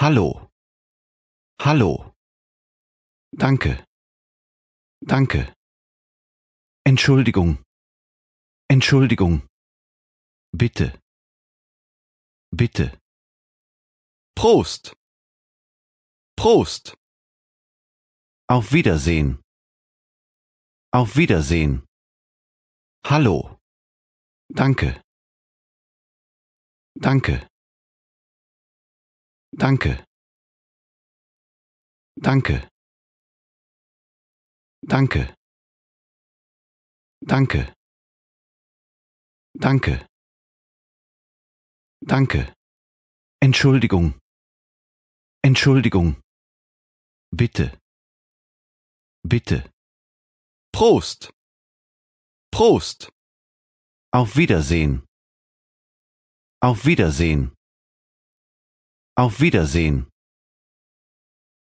Hallo. Hallo. Danke. Danke. Entschuldigung. Entschuldigung. Bitte. Bitte. Prost. Prost. Auf Wiedersehen. Auf Wiedersehen. Hallo. Danke. Danke. Danke. Danke. Danke. Danke. Danke. Danke. Entschuldigung. Entschuldigung. Bitte. Bitte. Prost. Prost. Auf Wiedersehen. Auf Wiedersehen auf wiedersehen